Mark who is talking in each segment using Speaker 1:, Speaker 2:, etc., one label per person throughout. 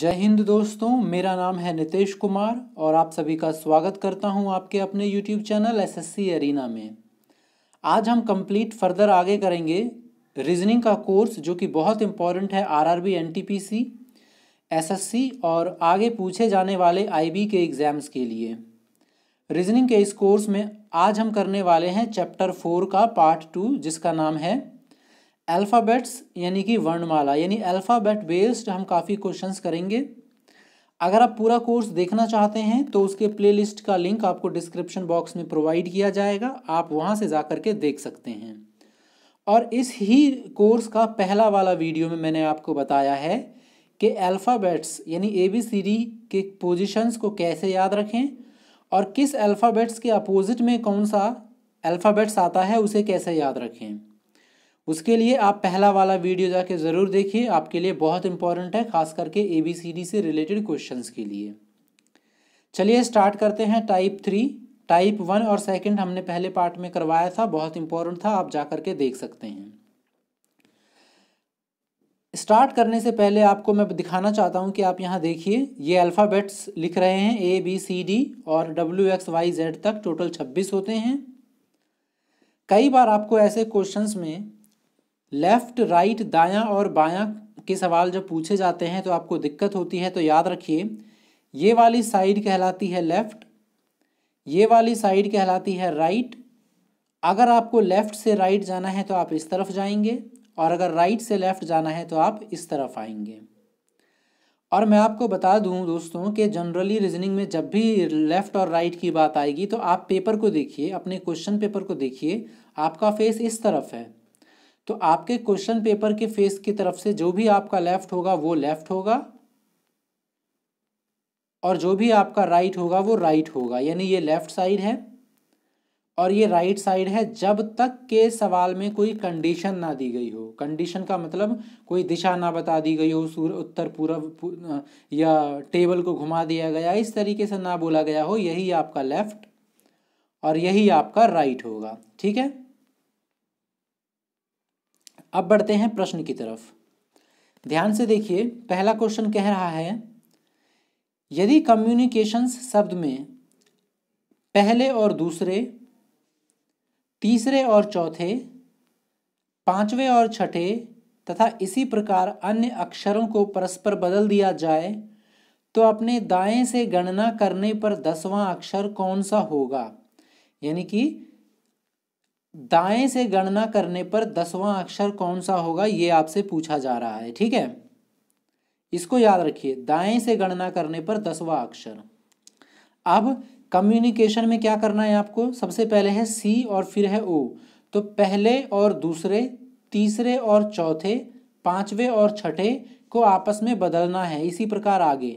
Speaker 1: जय हिंद दोस्तों मेरा नाम है नितेश कुमार और आप सभी का स्वागत करता हूं आपके अपने YouTube channel S S C arena में आज हम कंप्लीट फर्दर आगे करेंगे रीजनिंग का कोर्स जो कि बहुत इम्पॉर्टेंट है R R B N T P C S S C और आगे पूछे जाने वाले आई बी के एग्ज़ाम्स के लिए रीजनिंग के इस कोर्स में आज हम करने वाले हैं चैप्टर फोर का पार्ट टू जिसका नाम है अल्फ़ाबेट्स यानी कि वर्णमाला यानी अल्फ़ाबेट बेस्ड हम काफ़ी क्वेश्चंस करेंगे अगर आप पूरा कोर्स देखना चाहते हैं तो उसके प्लेलिस्ट का लिंक आपको डिस्क्रिप्शन बॉक्स में प्रोवाइड किया जाएगा आप वहां से जा कर के देख सकते हैं और इस ही कोर्स का पहला वाला वीडियो में मैंने आपको बताया है कि अल्फ़ाबेट्स यानी ए बी सी डी के पोजिशंस को कैसे याद रखें और किस अल्फ़ाबेट्स के अपोजिट में कौन सा अल्फ़ाबेट्स आता है उसे कैसे याद रखें उसके लिए आप पहला वाला वीडियो जाके ज़रूर देखिए आपके लिए बहुत इंपॉर्टेंट है खास करके ए बी सी डी से रिलेटेड क्वेश्चंस के लिए चलिए स्टार्ट करते हैं टाइप थ्री टाइप वन और सेकंड हमने पहले पार्ट में करवाया था बहुत इंपॉर्टेंट था आप जा करके देख सकते हैं स्टार्ट करने से पहले आपको मैं दिखाना चाहता हूं कि आप यहां देखिए ये अल्फ़ाबेट्स लिख रहे हैं ए बी सी डी और डब्ल्यू एक्स वाई जेड तक टोटल छब्बीस होते हैं कई बार आपको ऐसे क्वेश्चंस में लेफ्ट राइट दायां और बायां के सवाल जब पूछे जाते हैं तो आपको दिक्कत होती है तो याद रखिए ये वाली साइड कहलाती है लेफ्ट ये वाली साइड कहलाती है राइट अगर आपको लेफ़्ट से राइट जाना है तो आप इस तरफ जाएंगे और अगर राइट से लेफ़्ट जाना है तो आप इस तरफ आएंगे और मैं आपको बता दूं दोस्तों कि जनरली रीजनिंग में जब भी लेफ़्ट और राइट की बात आएगी तो आप पेपर को देखिए अपने क्वेश्चन पेपर को देखिए आपका फेस इस तरफ है तो आपके क्वेश्चन पेपर के फेस की तरफ से जो भी आपका लेफ्ट होगा वो लेफ्ट होगा और जो भी आपका राइट होगा वो राइट होगा यानी ये लेफ्ट साइड है और ये राइट साइड है जब तक के सवाल में कोई कंडीशन ना दी गई हो कंडीशन का मतलब कोई दिशा ना बता दी गई हो सूर्य उत्तर पूर्व या टेबल को घुमा दिया गया इस तरीके से ना बोला गया हो यही आपका लेफ्ट और यही आपका राइट होगा ठीक है अब बढ़ते हैं प्रश्न की तरफ ध्यान से देखिए पहला क्वेश्चन कह रहा है यदि कम्युनिकेशंस शब्द में पहले और दूसरे तीसरे और चौथे पांचवें और छठे तथा इसी प्रकार अन्य अक्षरों को परस्पर बदल दिया जाए तो अपने दाएं से गणना करने पर दसवां अक्षर कौन सा होगा यानी कि दाएं से गणना करने पर दसवां अक्षर कौन सा होगा ये आपसे पूछा जा रहा है ठीक है इसको याद रखिए दाएं से गणना करने पर दसवां अक्षर अब कम्युनिकेशन में क्या करना है आपको सबसे पहले है सी और फिर है ओ तो पहले और दूसरे तीसरे और चौथे पांचवे और छठे को आपस में बदलना है इसी प्रकार आगे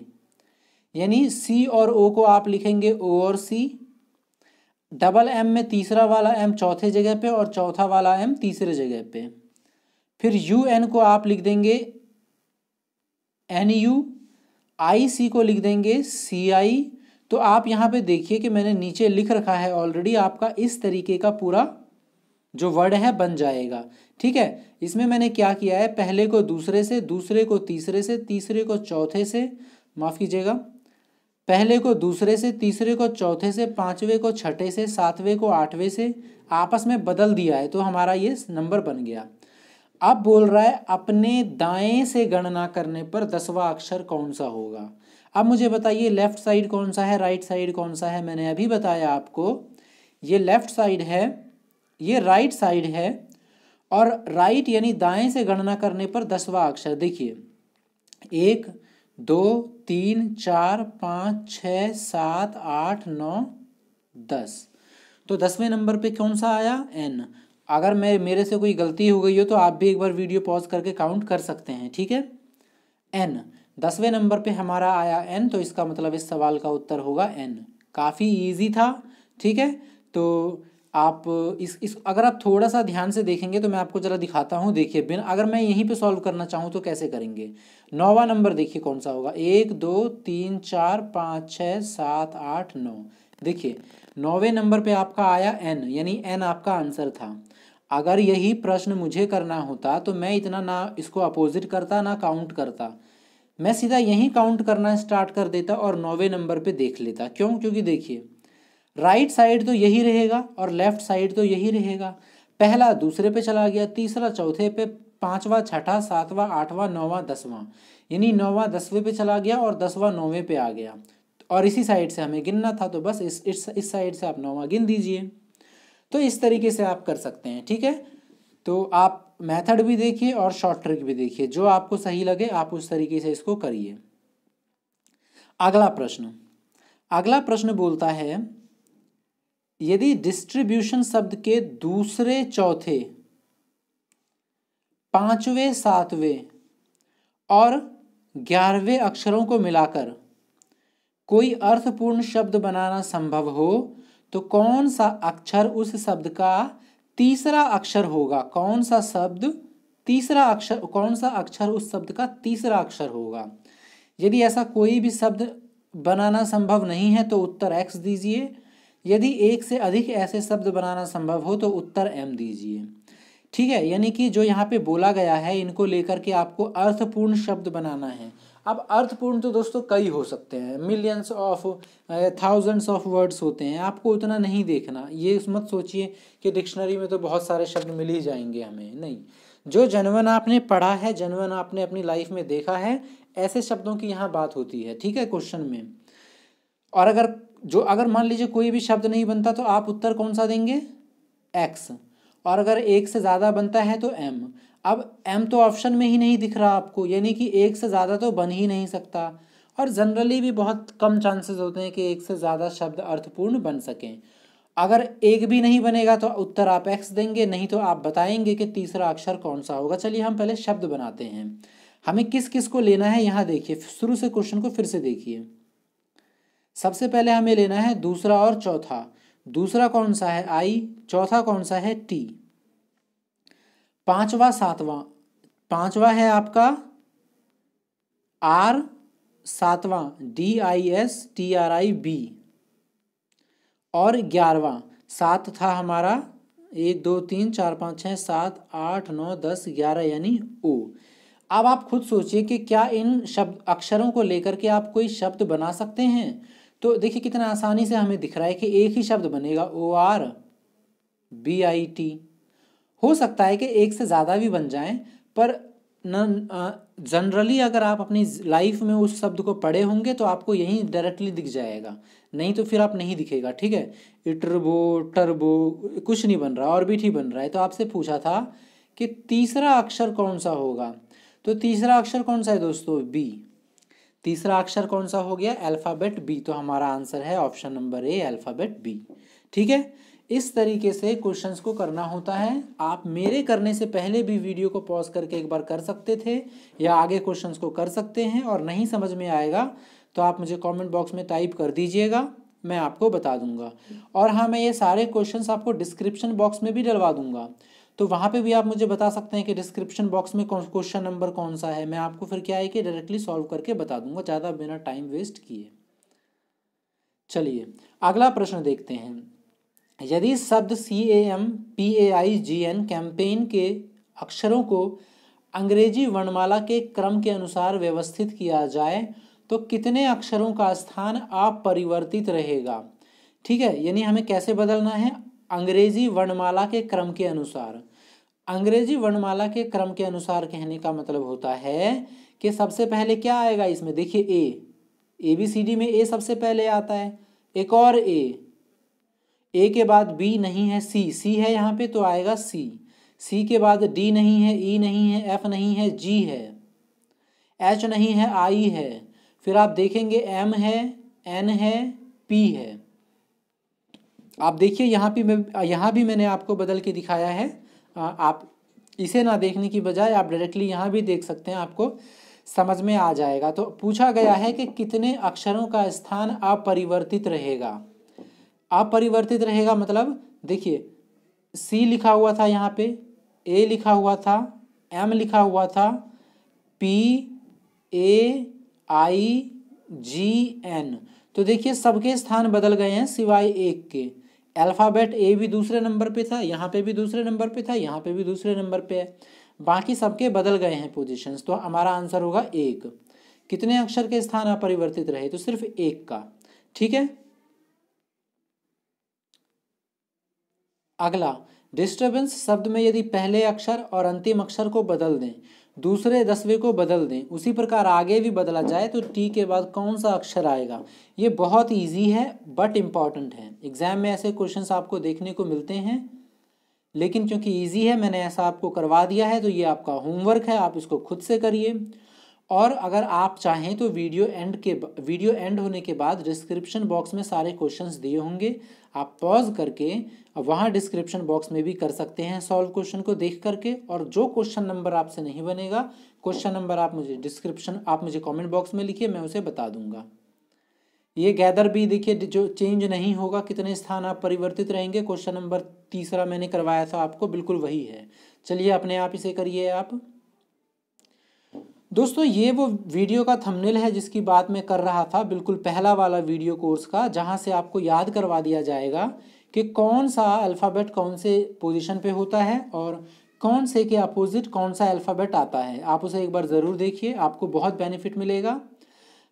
Speaker 1: यानी सी और ओ को आप लिखेंगे ओ और सी डबल एम में तीसरा वाला एम चौथे जगह पे और चौथा वाला एम तीसरे जगह पे फिर यू एन को आप लिख देंगे एन यू आई सी को लिख देंगे सी आई तो आप यहाँ पे देखिए कि मैंने नीचे लिख रखा है ऑलरेडी आपका इस तरीके का पूरा जो वर्ड है बन जाएगा ठीक है इसमें मैंने क्या किया है पहले को दूसरे से दूसरे को तीसरे से तीसरे को चौथे से माफ़ कीजिएगा पहले को दूसरे से तीसरे को चौथे से पाँचवें को छठे से सातवें को आठवें से आपस में बदल दिया है तो हमारा ये नंबर बन गया अब बोल रहा है अपने दाएं से गणना करने पर दसवां अक्षर कौन सा होगा अब मुझे बताइए लेफ्ट साइड कौन सा है राइट साइड कौन सा है मैंने अभी बताया आपको ये लेफ्ट साइड है ये राइट साइड है और राइट यानी दाएं से गणना करने पर दसवा अक्षर देखिए एक दो तीन चार पाँच छ सात आठ नौ दस तो दसवें नंबर पे कौन सा आया एन अगर मैं मेरे से कोई गलती हो गई हो तो आप भी एक बार वीडियो पॉज करके काउंट कर सकते हैं ठीक है एन दसवें नंबर पे हमारा आया एन तो इसका मतलब इस सवाल का उत्तर होगा एन काफ़ी इजी था ठीक है तो आप इस इस अगर आप थोड़ा सा ध्यान से देखेंगे तो मैं आपको ज़रा दिखाता हूँ देखिए बिन अगर मैं यहीं पे सॉल्व करना चाहूँ तो कैसे करेंगे नौवा नंबर देखिए कौन सा होगा एक दो तीन चार पाँच छः सात आठ नौ देखिए नौवे नंबर पे आपका आया एन यानी एन आपका आंसर था अगर यही प्रश्न मुझे करना होता तो मैं इतना ना इसको अपोजिट करता ना काउंट करता मैं सीधा यहीं काउंट करना स्टार्ट कर देता और नौवे नंबर पर देख लेता क्यों क्योंकि देखिए राइट right साइड तो यही रहेगा और लेफ्ट साइड तो यही रहेगा पहला दूसरे पे चला गया तीसरा चौथे पे पांचवा छठा सातवां आठवां नौवां दसवां यानी नौवां दसवें पे चला गया और दसवां नौवें पे आ गया और इसी साइड से हमें गिनना था तो बस इस इस, इस साइड से आप नौवां गिन दीजिए तो इस तरीके से आप कर सकते हैं ठीक है तो आप मेथड भी देखिए और शॉर्ट ट्रिक भी देखिए जो आपको सही लगे आप उस तरीके से इसको करिए अगला प्रश्न अगला प्रश्न बोलता है यदि डिस्ट्रीब्यूशन शब्द के दूसरे चौथे पांचवें सातवें और ग्यारहवें अक्षरों को मिलाकर कोई अर्थपूर्ण शब्द बनाना संभव हो तो कौन सा अक्षर उस शब्द का तीसरा अक्षर होगा कौन सा शब्द तीसरा अक्षर कौन सा अक्षर उस शब्द का तीसरा अक्षर होगा यदि ऐसा कोई भी शब्द बनाना संभव नहीं है तो उत्तर एक्स दीजिए यदि एक से अधिक ऐसे शब्द बनाना संभव हो तो उत्तर एम दीजिए ठीक है यानी कि जो यहाँ पे बोला गया है इनको लेकर के आपको अर्थपूर्ण शब्द बनाना है अब अर्थपूर्ण तो दोस्तों कई हो सकते हैं millions of thousands of words होते हैं आपको उतना नहीं देखना ये मत सोचिए कि डिक्शनरी में तो बहुत सारे शब्द मिल ही जाएंगे हमें नहीं जो जनवन आपने पढ़ा है जनवन आपने अपनी लाइफ में देखा है ऐसे शब्दों की यहाँ बात होती है ठीक है क्वेश्चन में और अगर जो अगर मान लीजिए कोई भी शब्द नहीं बनता तो आप उत्तर कौन सा देंगे एक्स और अगर एक से ज़्यादा बनता है तो एम अब एम तो ऑप्शन में ही नहीं दिख रहा आपको यानी कि एक से ज़्यादा तो बन ही नहीं सकता और जनरली भी बहुत कम चांसेस होते हैं कि एक से ज़्यादा शब्द अर्थपूर्ण बन सकें अगर एक भी नहीं बनेगा तो उत्तर आप एक्स देंगे नहीं तो आप बताएंगे कि तीसरा अक्षर कौन सा होगा चलिए हम पहले शब्द बनाते हैं हमें किस किस को लेना है यहाँ देखिए शुरू से क्वेश्चन को फिर से देखिए सबसे पहले हमें लेना है दूसरा और चौथा दूसरा कौन सा है आई चौथा कौन सा है टी पांचवा सातवां पांचवा है आपका आर सातवां D I S T R I B और ग्यारहवा सात था हमारा एक दो तीन चार पाँच छः सात आठ नौ दस ग्यारह यानी ओ अब आप खुद सोचिए कि क्या इन शब्द अक्षरों को लेकर के आप कोई शब्द बना सकते हैं तो देखिए कितना आसानी से हमें दिख रहा है कि एक ही शब्द बनेगा O R B I T हो सकता है कि एक से ज़्यादा भी बन जाएं पर न जनरली अगर आप अपनी लाइफ में उस शब्द को पढ़े होंगे तो आपको यही डायरेक्टली दिख जाएगा नहीं तो फिर आप नहीं दिखेगा ठीक है इटरबो टर्बो कुछ नहीं बन रहा और भी ठीक बन रहा है तो आपसे पूछा था कि तीसरा अक्षर कौन सा होगा तो तीसरा अक्षर कौन सा है दोस्तों बी तीसरा अक्षर कौन सा हो गया अल्फ़ाबेट बी तो हमारा आंसर है option number A alphabet B ठीक है इस तरीके से क्वेश्चंस को करना होता है आप मेरे करने से पहले भी वीडियो को पॉज करके एक बार कर सकते थे या आगे क्वेश्चंस को कर सकते हैं और नहीं समझ में आएगा तो आप मुझे कमेंट बॉक्स में टाइप कर दीजिएगा मैं आपको बता दूंगा और हाँ मैं ये सारे क्वेश्चंस आपको डिस्क्रिप्शन बॉक्स में भी डलवा दूंगा तो वहाँ पे भी आप मुझे बता सकते हैं कि डिस्क्रिप्शन बॉक्स में क्वेश्चन नंबर कौन सा है मैं आपको फिर क्या है कि डायरेक्टली सॉल्व करके बता दूंगा ज़्यादा बिना टाइम वेस्ट किए चलिए अगला प्रश्न देखते हैं यदि शब्द C A M P A I G N campaign के अक्षरों को अंग्रेजी वर्णमाला के क्रम के अनुसार व्यवस्थित किया जाए तो कितने अक्षरों का स्थान अपरिवर्तित रहेगा ठीक है यानी हमें कैसे बदलना है अंग्रेजी वर्णमाला के क्रम के अनुसार अंग्रेजी वर्णमाला के क्रम के अनुसार कहने का मतलब होता है कि सबसे पहले क्या आएगा इसमें देखिए ए ए बी सी डी में ए सबसे पहले आता है एक और ए ए के बाद बी नहीं है सी सी है यहाँ पे तो आएगा सी सी के बाद डी नहीं है ई e नहीं है एफ नहीं है जी है एच नहीं है आई है फिर आप देखेंगे एम है एन है पी है आप देखिए यहाँ पे मैं यहाँ भी मैंने आपको बदल के दिखाया है आ, आप इसे ना देखने की बजाय आप डायरेक्टली यहाँ भी देख सकते हैं आपको समझ में आ जाएगा तो पूछा गया है कि कितने अक्षरों का स्थान अपरिवर्तित रहेगा अपरिवर्तित रहेगा मतलब देखिए सी लिखा हुआ था यहाँ पे ए लिखा हुआ था एम लिखा हुआ था P A I G N तो देखिए सबके स्थान बदल गए हैं सिवाय एक के अल्फ़ाबेट ए भी दूसरे नंबर पे था यहाँ पे भी दूसरे नंबर पे था यहाँ पे भी दूसरे नंबर पे है बाकी सबके बदल गए हैं पोजीशंस तो हमारा आंसर होगा एक कितने अक्षर के स्थान अपरिवर्तित रहे तो सिर्फ एक का ठीक है अगला डिस्टर्बेंस शब्द में यदि पहले अक्षर और अंतिम अक्षर को बदल दें दूसरे दसवें को बदल दें उसी प्रकार आगे भी बदला जाए तो टी के बाद कौन सा अक्षर आएगा ये बहुत इजी है बट इम्पॉर्टेंट है एग्ज़ाम में ऐसे क्वेश्चंस आपको देखने को मिलते हैं लेकिन चूंकि इजी है मैंने ऐसा आपको करवा दिया है तो ये आपका होमवर्क है आप इसको खुद से करिए और अगर आप चाहें तो वीडियो एंड के वीडियो एंड होने के बाद डिस्क्रिप्शन बॉक्स में सारे क्वेश्चंस दिए होंगे आप पॉज करके वहाँ डिस्क्रिप्शन बॉक्स में भी कर सकते हैं सॉल्व क्वेश्चन को देख करके और जो क्वेश्चन नंबर आपसे नहीं बनेगा क्वेश्चन नंबर आप मुझे डिस्क्रिप्शन आप मुझे कमेंट बॉक्स में लिखिए मैं उसे बता दूंगा ये गैदर भी देखिए जो चेंज नहीं होगा कितने स्थान आप परिवर्तित रहेंगे क्वेश्चन नंबर तीसरा मैंने करवाया था आपको बिल्कुल वही है चलिए अपने आप इसे करिए आप दोस्तों ये वो वीडियो का थंबनेल है जिसकी बात मैं कर रहा था बिल्कुल पहला वाला वीडियो कोर्स का जहाँ से आपको याद करवा दिया जाएगा कि कौन सा अल्फ़ाबेट कौन से पोजीशन पे होता है और कौन से के अपोजिट कौन सा अल्फ़ाबेट आता है आप उसे एक बार ज़रूर देखिए आपको बहुत बेनिफिट मिलेगा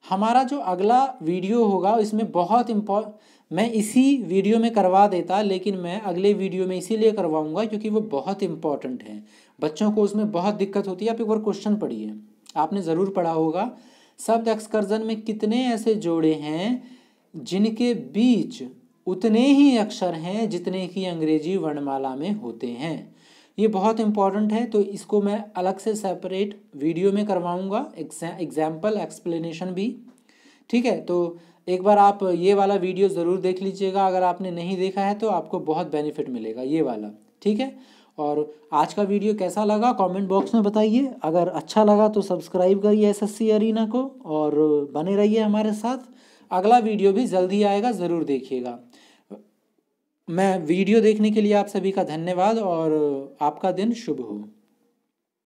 Speaker 1: हमारा जो अगला वीडियो होगा इसमें बहुत इम्पो मैं इसी वीडियो में करवा देता लेकिन मैं अगले वीडियो में इसीलिए करवाऊँगा क्योंकि वो बहुत इंपॉर्टेंट है बच्चों को उसमें बहुत दिक्कत होती है आप एक बार क्वेश्चन पढ़िए आपने ज़रूर पढ़ा होगा शब्द एक्सकर्जन में कितने ऐसे जोड़े हैं जिनके बीच उतने ही अक्षर हैं जितने की अंग्रेजी वर्णमाला में होते हैं ये बहुत इंपॉर्टेंट है तो इसको मैं अलग से सेपरेट वीडियो में करवाऊंगा एग्जाम्पल एक्सप्लेनेशन भी ठीक है तो एक बार आप ये वाला वीडियो ज़रूर देख लीजिएगा अगर आपने नहीं देखा है तो आपको बहुत बेनिफिट मिलेगा ये वाला ठीक है और आज का वीडियो कैसा लगा कमेंट बॉक्स में बताइए अगर अच्छा लगा तो सब्सक्राइब करिए एसएससी अरीना को और बने रहिए हमारे साथ अगला वीडियो भी जल्दी आएगा ज़रूर देखिएगा मैं वीडियो देखने के लिए आप सभी का धन्यवाद और आपका दिन शुभ हो